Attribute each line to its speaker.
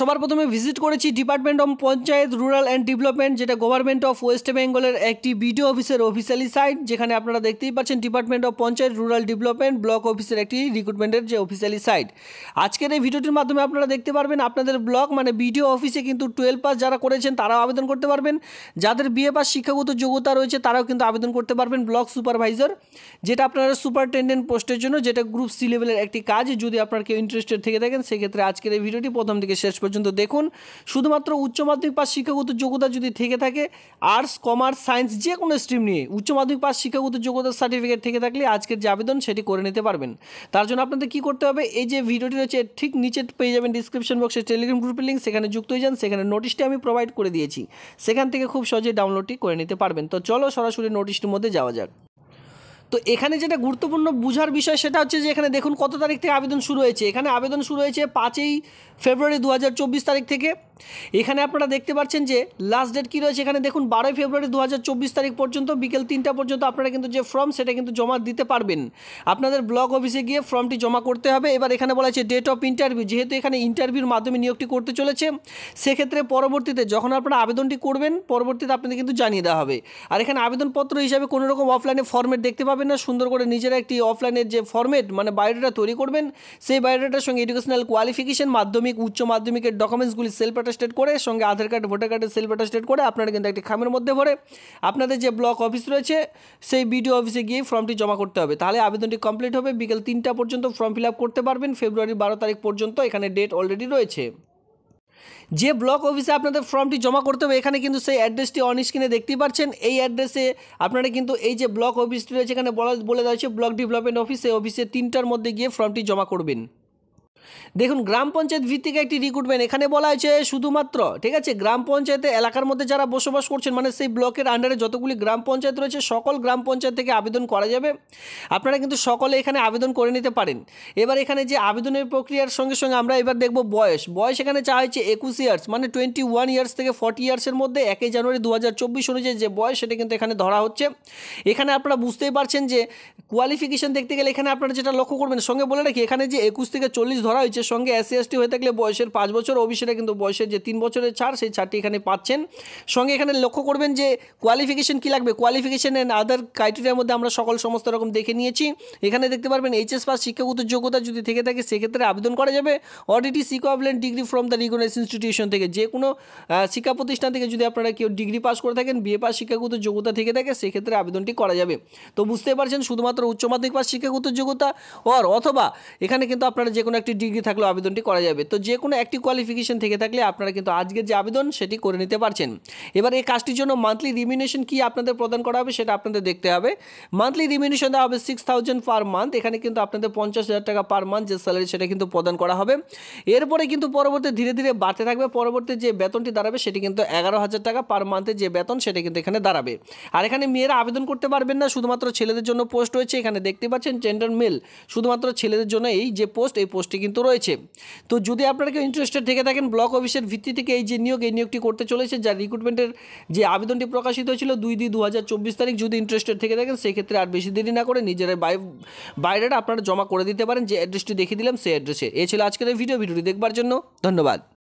Speaker 1: সবার প্রথমে ভিজিট করেছি department of panchayat rural and development যেটা গভর্নমেন্ট অফ ওয়েস্ট বেঙ্গলের একটি বিডিও অফিসের অফিসিয়ালি সাইট যেখানে আপনারা দেখতেই পাচ্ছেন department of panchayat rural development block অফিসের একটি রিক্রুটমেন্টের যে অফিসিয়ালি সাইট আজকের এই ভিডিওটির মাধ্যমে আপনারা দেখতে পারবেন আপনাদের ব্লক মানে বিডিও অফিসে কিন্তু টুয়েলভ পাস যারা করেছেন তারাও আবেদন করতে পারবেন যাদের বিএ পাস শিক্ষাগত যোগ্যতা রয়েছে তারাও কিন্তু আবেদন করতে পারবেন ব্লক সুপারভাইজার যেটা আপনারা সুপারটেন্ডেন্ট পোস্টের জন্য যেটা গ্রুপ সি লেভেলের একটি কাজ যদি আপনার কেউ ইন্টারেস্টেড থেকে থাকেন সেক্ষেত্রে আজকের এই ভিডিওটি প্রথম থেকে শেষ পর্যন্ত দেখুন শুধুমাত্র উচ্চ মাধ্যমিক পাশ শিক্ষাগত যোগ্যতা যদি থেকে থাকে আর্টস কমার্স সায়েন্স যে কোনো স্ট্রিম নিয়ে উচ্চ মাধ্যমিক পাশ শিক্ষাগত যোগ্যতার সার্টিফিকেট থেকে থাকলে আজকের যে আবেদন সেটি করে নিতে পারবেন তার জন্য আপনাদের কি করতে হবে এই যে ভিডিওটি রয়েছে ঠিক নিচে পেয়ে যাবেন ডিসক্রিপশন বক্সে টেলিগ্রাম গ্রুপের লিঙ্ক সেখানে যুক্ত হয়ে যান সেখানে নোটিশটি আমি প্রোভাইড করে দিয়েছি সেখান থেকে খুব সহজে ডাউনলোডটি করে নিতে পারবেন তো চলো সরাসরি নোটিশটির মধ্যে যাওয়া যাক তো এখানে যেটা গুরুত্বপূর্ণ বুঝার বিষয় সেটা হচ্ছে যে এখানে দেখুন কত তারিখ থেকে আবেদন শুরু হয়েছে এখানে আবেদন শুরু হয়েছে পাঁচই ফেব্রুয়ারি দু তারিখ থেকে এখানে আপনারা দেখতে পাচ্ছেন যে লাস্ট ডেট কী রয়েছে এখানে দেখুন বারোই ফেব্রুয়ারি দু তারিখ পর্যন্ত বিকেল তিনটা পর্যন্ত আপনারা কিন্তু যে ফর্ম সেটা কিন্তু জমা দিতে পারবেন আপনাদের ব্লক অফিসে গিয়ে ফর্মটি জমা করতে হবে এবার এখানে বলা হয়েছে ডেট অফ ইন্টারভিউ যেহেতু এখানে ইন্টারভিউর মাধ্যমে নিয়োগটি করতে চলেছে সেক্ষেত্রে পরবর্তীতে যখন আপনারা আবেদনটি করবেন পরবর্তীতে আপনাদের কিন্তু জানিয়ে দেওয়া হবে আর এখানে আবেদনপত্র হিসাবে কোনো রকম অফলাইনে ফর্মেট দেখতে পাবেন না সুন্দর করে নিজেরা একটি অফলাইনের যে ফর্মেট মানে বায়োডাটা তৈরি করবেন সেই বায়োডাটার সঙ্গে এডুকেশনাল কোয়ালিফিকেশন মাধ্যমিক উচ্চ মাধ্যমিকের ডকুমেন্টসগুলি সেলফ অ্যাটেস্টেড করে সঙ্গে আধার কার্ড ভোটার কার্ডের সেলফ অ্যাটেস্টেড করে আপনারা কিন্তু একটি খামের মধ্যে ভরে আপনাদের যে ব্লক অফিস রয়েছে সেই বিডিও অফিসে গিয়ে ফর্মটি জমা করতে হবে তাহলে আবেদনটি কমপ্লিট হবে বিকেল তিনটা পর্যন্ত ফর্ম ফিল করতে পারবেন ফেব্রুয়ারি বারো তারিখ পর্যন্ত এখানে ডেট অলরেডি রয়েছে যে ব্লক অফিসে আপনাদের ফর্মটি জমা করতে হবে এখানে কিন্তু সেই অ্যাড্রেসটি অন স্ক্রিনে দেখতেই পাচ্ছেন এই অ্যাড্রেসে আপনারা কিন্তু এই যে ব্লক অফিসটি রয়েছে এখানে বলা বলে দেওয়া হয়েছে ব্লক ডেভেলপমেন্ট অফিসে অফিসে তিনটার মধ্যে গিয়ে ফর্মটি জমা করবেন দেখুন গ্রাম পঞ্চায়েত ভিত্তিক একটি রিক্রুটমেন্ট এখানে বলা হয়েছে শুধুমাত্র ঠিক আছে গ্রাম পঞ্চায়েতে এলাকার মধ্যে যারা বসবাস করছেন মানে সেই ব্লকের আন্ডারে যতগুলি গ্রাম পঞ্চায়েত রয়েছে সকল গ্রাম পঞ্চায়েত থেকে আবেদন করা যাবে আপনারা কিন্তু সকলে এখানে আবেদন করে নিতে পারেন এবার এখানে যে আবেদনের প্রক্রিয়ার সঙ্গে সঙ্গে আমরা এবার দেখব বয়স বয়স এখানে চাওয়া হয়েছে একুশ ইয়ার্স মানে টোয়েন্টি ওয়ান ইয়ার্স থেকে ফর্টি ইয়ার্সের মধ্যে একই জানুয়ারি দু হাজার চব্বিশ অনুযায়ী যে বয়স সেটা কিন্তু এখানে ধরা হচ্ছে এখানে আপনারা বুঝতেই পারছেন যে কোয়ালিফিকেশন দেখতে গেলে এখানে আপনারা যেটা লক্ষ্য করবেন সঙ্গে বলে রাখি এখানে যে একুশ থেকে চল্লিশ ধরা হয়েছে সঙ্গে এসসি এসটি হয়ে থাকলে বয়সের পাঁচ বছর ওবিসিরা কিন্তু বয়সের যে তিন বছরের ছাড় সেই ছাড়টি এখানে পাচ্ছেন সঙ্গে এখানে লক্ষ্য করবেন যে কোয়ালিফিকেশন কি লাগবে কোয়ালিফিকেশন অ্যান্ড আদার ক্রাইটেরিয়ার মধ্যে আমরা সকল সমস্ত রকম দেখে নিয়েছি এখানে দেখতে পারবেন এইচএস পাস শিক্ষাগত যোগ্যতা যদি থেকে থাকে সেক্ষেত্রে আবেদন করা যাবে অডিটি equivalent degree from the recognise institution থেকে যে কোনো শিক্ষা প্রতিষ্ঠান থেকে যদি আপনারা কেউ ডিগ্রি পাস করে থাকেন বিএ পাস শিক্ষাগত যোগ্যতা থেকে থাকে সেক্ষেত্রে আবেদনটি করা যাবে তো বুঝতে পারছেন শুধুমাত্র উচ্চ মাধ্যমিক পাস শিক্ষাগত যোগ্যতা অর অথবা এখানে কিন্তু আপনারা যে কোনো একটি ডিগ্রি থাকলেও আবেদনটি করা যাবে তো যে কোনো একটি কোয়ালিফিকেশন থেকে থাকলে আপনারা কিন্তু আজকের যে আবেদন সেটি করে নিতে পারছেন এবার এই কাজটির জন্য মান্থলি রিমিনেশন কি আপনাদের প্রদান করা হবে সেটা আপনাদের দেখতে হবে মান্থলি রিমিনেশন দেওয়া হবে সিক্স থাউজেন্ড পার মান্থ এখানে কিন্তু আপনাদের পঞ্চাশ হাজার টাকা পার মান্থ যে স্যালারি সেটা কিন্তু প্রদান করা হবে এরপরে কিন্তু পরবর্তী ধীরে ধীরে বাড়তে থাকবে পরবর্তী যে বেতনটি দাঁড়াবে সেটি কিন্তু এগারো হাজার টাকা পার মান্থের যে বেতন সেটা কিন্তু এখানে দাঁড়াবে আর এখানে মেয়েরা আবেদন করতে পারবেন না শুধুমাত্র ছেলেদের জন্য পোস্ট রয়েছে এখানে দেখতে পাচ্ছেন জেন্ডার মেল শুধুমাত্র ছেলেদের জন্য এই যে পোস্ট এই পোস্টটি কিন্তু রয়েছে তো যদি আপনারা কেউ ইন্টারেস্টেড থেকে থাকেন ব্লক অফিসের ভিত্তি থেকে এই যে নিয়োগ এই নিয়োগটি করতে চলেছে যা রিক্রুটমেন্টের যে আবেদনটি প্রকাশিত হয়েছিল দুই দুই দু তারিখ যদি ইন্টারেস্টেড থেকে থাকেন সেক্ষেত্রে আর বেশি দেরি না করে নিজের বাইরেটা আপনারা জমা করে দিতে পারেন যে অ্যাড্রেসটি দেখিয়ে দিলাম সেই অ্যাড্রেসে এ ছিল আজকের ভিডিও ভিডিওটি দেখবার জন্য ধন্যবাদ